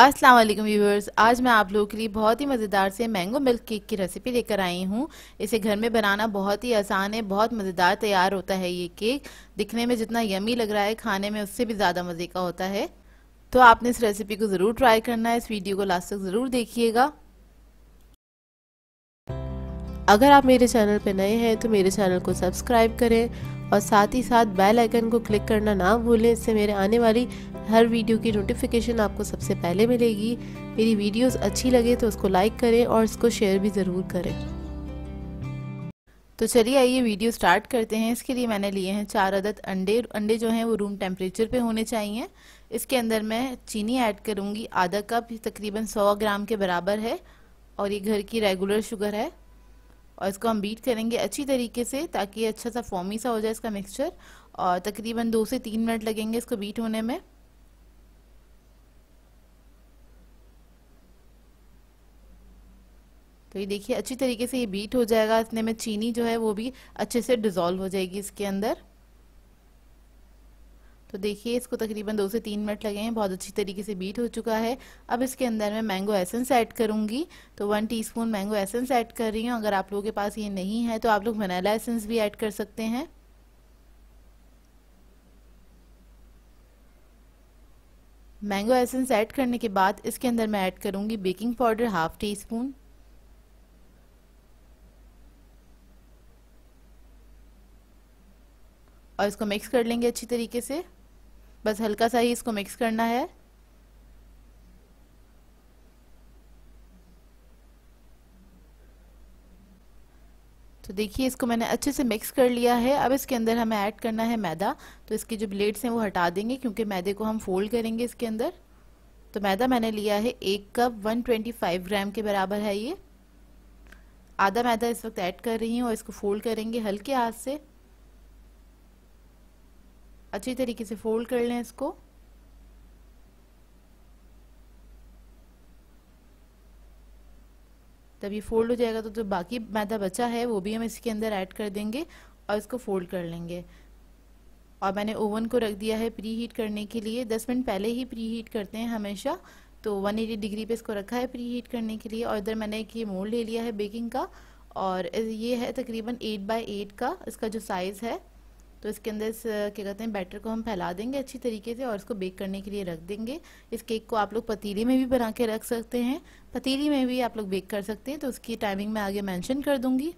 अस्सलाम वालेकुम व्यूवर्स आज मैं आप लोगों के लिए बहुत ही मज़ेदार से मैंगो मिल्क केक की रेसिपी लेकर आई हूँ इसे घर में बनाना बहुत ही आसान है बहुत मज़ेदार तैयार होता है ये केक दिखने में जितना यमी लग रहा है खाने में उससे भी ज़्यादा मज़े का होता है तो आपने इस रेसिपी को ज़रूर ट्राई करना है इस वीडियो को लास्ट तक ज़रूर देखिएगा अगर आप मेरे चैनल पर नए हैं तो मेरे चैनल को सब्सक्राइब करें और साथ ही साथ बेल आइकन को क्लिक करना ना भूलें इससे मेरे आने वाली हर वीडियो की नोटिफिकेशन आपको सबसे पहले मिलेगी मेरी वीडियोस अच्छी लगे तो उसको लाइक करें और इसको शेयर भी ज़रूर करें तो चलिए आइए वीडियो स्टार्ट करते हैं इसके लिए मैंने लिए हैं चार अदद अंडे अंडे जो हैं वो रूम टेम्परेचर पे होने चाहिए इसके अंदर मैं चीनी ऐड करूँगी आधा कप तकरीबन सौ ग्राम के बराबर है और ये घर की रेगुलर शुगर है और इसको हम बीट करेंगे अच्छी तरीके से ताकि अच्छा सा फॉमी सा हो जाए इसका मिक्सचर और तकरीबन दो से तीन मिनट लगेंगे इसको बीट होने में तो ये देखिए अच्छी तरीके से ये बीट हो जाएगा इतने में चीनी जो है वो भी अच्छे से डिज़ोल्व हो जाएगी इसके अंदर तो देखिए इसको तकरीबन दो से तीन मिनट लगे हैं बहुत अच्छी तरीके से बीट हो चुका है अब इसके अंदर मैं मैंगो एसेंस ऐड करूंगी तो one teaspoon mango essence add कर रही हूँ अगर आप लोगों के पास ये नहीं है तो आप लोग वनीला एसेंस भी ऐड कर सकते हैं मैंगो एसेंस ऐड करने के बाद इसके अंदर मैं ऐड करूंगी baking powder half teaspoon और इसको मिक्स कर लेंगे अच्छी तरीके से बस हल्का सा ही इसको मिक्स करना है तो देखिए इसको मैंने अच्छे से मिक्स कर लिया है अब इसके अंदर हमें ऐड करना है मैदा तो इसके जो ब्लेड्स हैं वो हटा देंगे क्योंकि मैदे को हम फोल्ड करेंगे इसके अंदर तो मैदा मैंने लिया है एक कप 125 ग्राम के बराबर है ये आधा मैदा इस वक्त ऐड कर रही हूँ और इसको फोल्ड करेंगे हल्के हाथ से अच्छी तरीके से फोल्ड कर लें इसको तब ये फोल्ड हो जाएगा तो जो बाकी मैदा बचा है वो भी हम इसके अंदर ऐड कर देंगे और इसको फोल्ड कर लेंगे और मैंने ओवन को रख दिया है प्री हीट करने के लिए दस मिनट पहले ही प्री हीट करते हैं हमेशा तो 180 डिग्री पे इसको रखा है प्री हीट करने के लिए और इधर मैंने एक ये मोल्ड ले लिया है बेकिंग का और ये है तकरीबन 8 बाई एट का इसका जो साइज़ है तो इसके अंदर इस क्या कहते हैं बैटर को हम फैला देंगे अच्छी तरीके से और इसको बेक करने के लिए रख देंगे इस केक को आप लोग पतीली में भी बना के रख सकते हैं पतीली में भी आप लोग बेक कर सकते हैं तो उसकी टाइमिंग मैं आगे मैंशन कर दूँगी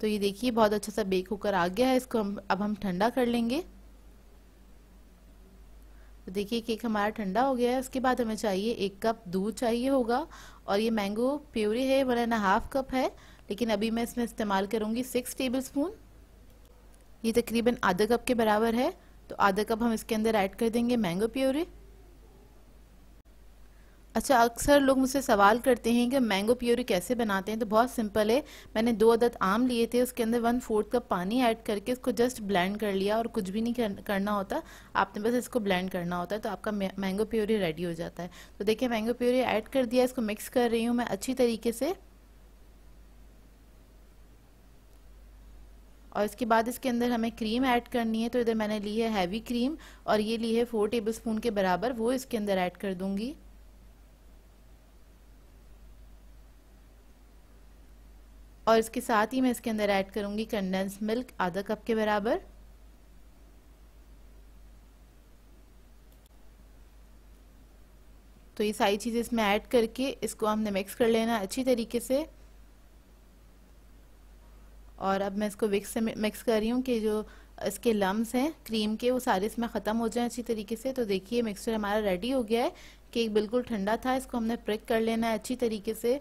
तो ये देखिए बहुत अच्छा सा बेक होकर आ गया है इसको हम अब हम ठंडा कर लेंगे देखिए केक हमारा ठंडा हो गया है उसके बाद हमें चाहिए एक कप दूध चाहिए होगा और ये मैंगो प्योरी है वन एंड हाफ कप है लेकिन अभी मैं इसमें इस्तेमाल करूँगी सिक्स टेबल स्पून ये तकरीबन आधा कप के बराबर है तो आधा कप हम इसके अंदर ऐड कर देंगे मैंगो प्योरी अच्छा अक्सर लोग मुझसे सवाल करते हैं कि मैंगो प्योरी कैसे बनाते हैं तो बहुत सिंपल है मैंने दो अदद आम लिए थे उसके अंदर वन फोर्थ कप पानी ऐड करके इसको जस्ट ब्लेंड कर लिया और कुछ भी नहीं करना होता आपने बस इसको ब्लेंड करना होता है तो आपका मैंगो प्योरी रेडी हो जाता है तो देखिए मैंगो प्योरी ऐड कर दिया इसको मिक्स कर रही हूँ मैं अच्छी तरीके से और इसके बाद इसके अंदर हमें क्रीम ऐड करनी है तो इधर मैंने ली है हैवी क्रीम और ये ली है फोर टेबल के बराबर वो इसके अंदर ऐड कर दूंगी और इसके साथ ही मैं इसके अंदर ऐड करूँगी कंडेंस मिल्क आधा कप के बराबर तो ये सारी चीज़ें इसमें ऐड करके इसको हमने मिक्स कर लेना अच्छी तरीके से और अब मैं इसको विक्स से मिक्स कर रही हूँ कि जो इसके लम्स हैं क्रीम के वो सारे इसमें ख़त्म हो जाएं अच्छी तरीके से तो देखिए मिक्सचर हमारा रेडी हो गया है केक बिल्कुल ठंडा था इसको हमने प्रिक कर लेना है अच्छी तरीके से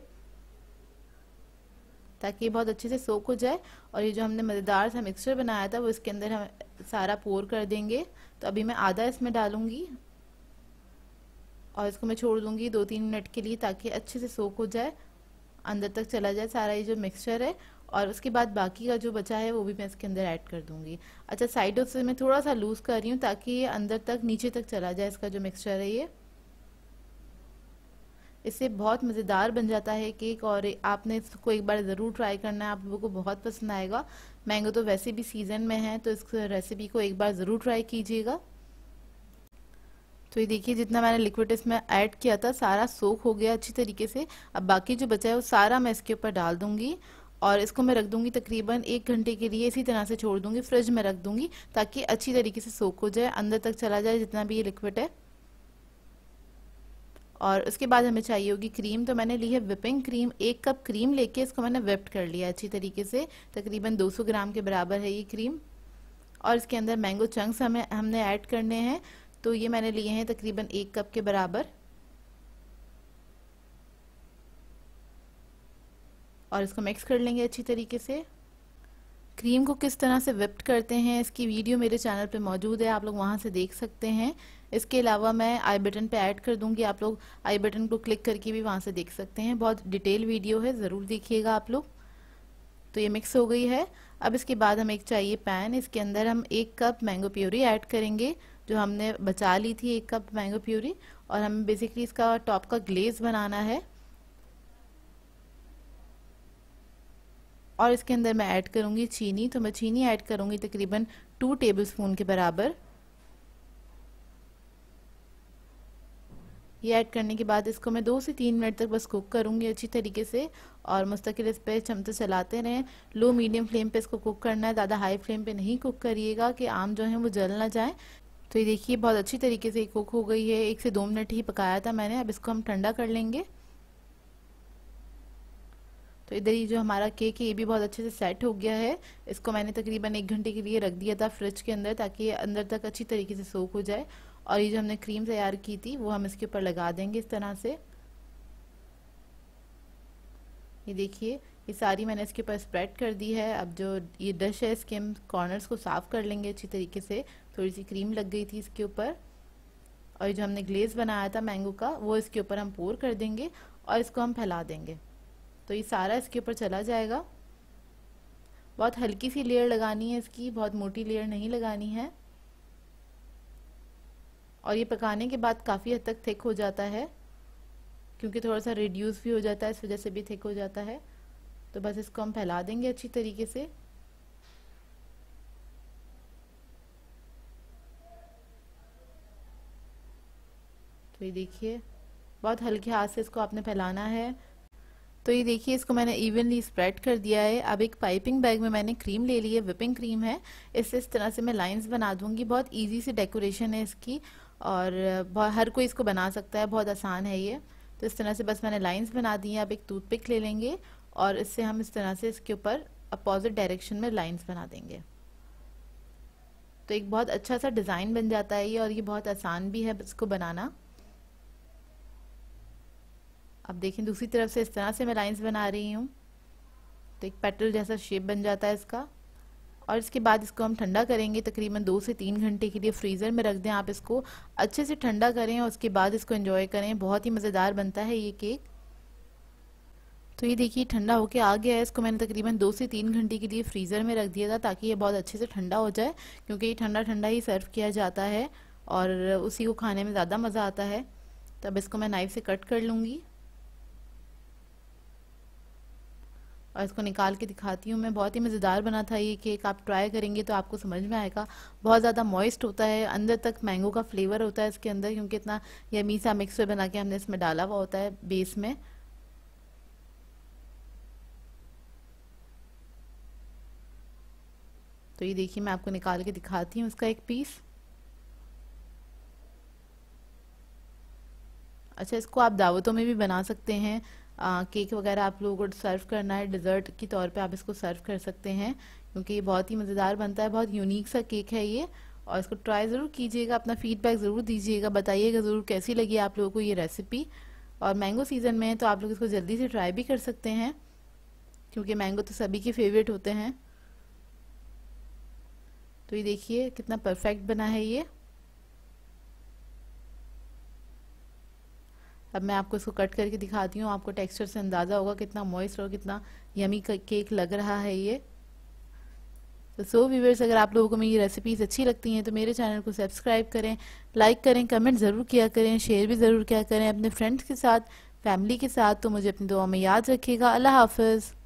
ताकि ये बहुत अच्छे से सोख हो जाए और ये जो हमने मज़ेदार सा मिक्सचर बनाया था वो इसके अंदर हम सारा पोर कर देंगे तो अभी मैं आधा इसमें डालूंगी और इसको मैं छोड़ दूँगी दो तीन मिनट के लिए ताकि अच्छे से सोख हो जाए अंदर तक चला जाए सारा ये जो मिक्सचर है और उसके बाद बाकी का जो बचा है वो भी मैं इसके अंदर ऐड कर दूंगी अच्छा साइडों से मैं थोड़ा सा लूज़ कर रही हूँ ताकि ये अंदर तक नीचे तक चला जाए इसका जो मिक्सचर है ये इससे बहुत मज़ेदार बन जाता है केक और आपने इसको एक बार ज़रूर ट्राई करना है आप लोगों को बहुत पसंद आएगा मैंगो तो वैसे भी सीज़न में है तो इस रेसिपी को एक बार ज़रूर ट्राई कीजिएगा तो ये देखिए जितना मैंने लिक्विड इसमें ऐड किया था सारा सोख हो गया अच्छी तरीके से अब बाकी जो बचा है वो सारा मैं इसके ऊपर डाल दूंगी और इसको मैं रख दूंगी तकरीबन एक घंटे के लिए इसी तरह से छोड़ दूंगी फ्रिज में रख दूंगी ताकि अच्छी तरीके से सोख हो जाए अंदर तक चला जाए जितना भी ये लिक्विड है और उसके बाद हमें चाहिए होगी क्रीम तो मैंने ली है विपिंग क्रीम एक कप क्रीम लेके इसको मैंने विप्ड कर लिया अच्छी तरीके से तकरीबन 200 ग्राम के बराबर है ये क्रीम और इसके अंदर मैंगो चंक्स हमें हमने ऐड करने हैं तो ये मैंने लिए हैं तकरीबन एक कप के बराबर और इसको मिक्स कर लेंगे अच्छी तरीके से क्रीम को किस तरह से विप्ट करते हैं इसकी वीडियो मेरे चैनल पे मौजूद है आप लोग वहाँ से देख सकते हैं इसके अलावा मैं आई बटन पे ऐड कर दूंगी आप लोग आई बटन को क्लिक करके भी वहां से देख सकते हैं बहुत डिटेल वीडियो है ज़रूर देखिएगा आप लोग तो ये मिक्स हो गई है अब इसके बाद हमें एक चाहिए पैन इसके अंदर हम एक कप मैंगो प्योरी ऐड करेंगे जो हमने बचा ली थी एक कप मैंगो प्योरी और हमें बेसिकली इसका टॉप का ग्लेज बनाना है और इसके अंदर मैं ऐड करूंगी चीनी तो मैं चीनी ऐड करूंगी तकरीबन टू टेबल स्पून के बराबर ये ऐड करने के बाद इसको मैं दो से तीन मिनट तक बस कुक करूँगी अच्छी तरीके से और मुस्तकिल इस पर चमचे चलाते रहें लो मीडियम फ्लेम पे इसको कुक करना है ज़्यादा हाई फ्लेम पे नहीं कुक करिएगा कि आम जो है वो जल ना जाए तो ये देखिए बहुत अच्छी तरीके से कुक हो गई है एक से दो मिनट ही पकाया था मैंने अब इसको हम ठंडा कर लेंगे तो इधर ये जो हमारा केक है ये भी बहुत अच्छे से सेट हो गया है इसको मैंने तकरीबन एक घंटे के लिए रख दिया था फ्रिज के अंदर ताकि ये अंदर तक अच्छी तरीके से सोख हो जाए और ये जो हमने क्रीम तैयार की थी वो हम इसके ऊपर लगा देंगे इस तरह से ये देखिए ये सारी मैंने इसके ऊपर स्प्रेड कर दी है अब जो ये डश है इसके हम कॉर्नर्स को साफ़ कर लेंगे अच्छी तरीके से थोड़ी सी क्रीम लग गई थी इसके ऊपर और ये जो हमने ग्लेज बनाया था मैंगो का वो इसके ऊपर हम पोर कर देंगे और इसको हम फैला देंगे तो ये सारा इसके ऊपर चला जाएगा बहुत हल्की सी लेयर लगानी है इसकी बहुत मोटी लेयर नहीं लगानी है और ये पकाने के बाद काफ़ी हद तक थिक हो जाता है क्योंकि थोड़ा सा रिड्यूस भी हो जाता है इस वजह से भी थिक हो जाता है तो बस इसको हम फैला देंगे अच्छी तरीके से तो ये देखिए बहुत हल्के हाथ से इसको आपने फैलाना है तो ये देखिए इसको मैंने इवनली स्प्रेड कर दिया है अब एक पाइपिंग बैग में मैंने क्रीम ले ली है विपिंग क्रीम है इससे इस तरह से मैं लाइंस बना दूंगी बहुत इजी से डेकोरेशन है इसकी और हर कोई इसको बना सकता है बहुत आसान है ये तो इस तरह से बस मैंने लाइंस बना दी हैं अब एक टूथ पिक ले लेंगे और इससे हम इस तरह से इसके ऊपर अपोजिट डायरेक्शन में लाइंस बना देंगे तो एक बहुत अच्छा सा डिज़ाइन बन जाता है ये और ये बहुत आसान भी है इसको बनाना अब देखें दूसरी तरफ से इस तरह से मैं लाइंस बना रही हूँ तो एक पेटल जैसा शेप बन जाता है इसका और इसके बाद इसको हम ठंडा करेंगे तकरीबन दो से तीन घंटे के लिए फ्रीज़र में रख दें आप इसको अच्छे से ठंडा करें और उसके बाद इसको इन्जॉय करें बहुत ही मज़ेदार बनता है ये केक तो ये देखिए ठंडा होके आ गया है इसको मैंने तकरीबन दो से तीन घंटे के लिए फ्रीज़र में रख दिया था ताकि ये बहुत अच्छे से ठंडा हो जाए क्योंकि ये ठंडा ठंडा ही सर्व किया जाता है और उसी को खाने में ज़्यादा मज़ा आता है तब इसको मैं नाइफ़ से कट कर लूँगी और इसको निकाल के दिखाती हूँ मैं बहुत ही मज़ेदार बना था ये केक आप ट्राई करेंगे तो आपको समझ में आएगा बहुत ज़्यादा मॉइस्ट होता है अंदर तक मैंगो का फ्लेवर होता है इसके अंदर क्योंकि इतना यमी सा मिक्सर बना के हमने इसमें डाला हुआ होता है बेस में तो ये देखिए मैं आपको निकाल के दिखाती हूँ उसका एक पीस अच्छा इसको आप दावतों में भी बना सकते हैं केक वगैरह आप लोगों को सर्व करना है डिज़र्ट के तौर पे आप इसको सर्व कर सकते हैं क्योंकि ये बहुत ही मज़ेदार बनता है बहुत यूनिक सा केक है ये और इसको ट्राई ज़रूर कीजिएगा अपना फीडबैक ज़रूर दीजिएगा बताइएगा ज़रूर कैसी लगी आप लोगों को ये रेसिपी और मैंगो सीज़न में है तो आप लोग इसको जल्दी से ट्राई भी कर सकते हैं क्योंकि मैंगो तो सभी के फेवरेट होते हैं तो ये देखिए कितना परफेक्ट बना है ये अब मैं आपको इसको कट करके दिखाती हूँ आपको टेक्सचर से अंदाज़ा होगा कितना मॉइस्ट और कितना यमी केक लग रहा है ये तो सो व्यूवर्स अगर आप लोगों को मेरी रेसिपीज़ अच्छी लगती हैं तो मेरे चैनल को सब्सक्राइब करें लाइक करें कमेंट ज़रूर किया करें शेयर भी ज़रूर किया करें अपने फ्रेंड्स के साथ फैमिली के साथ तो मुझे अपनी दुआ में याद रखिएगा अल्लाह हाफिज़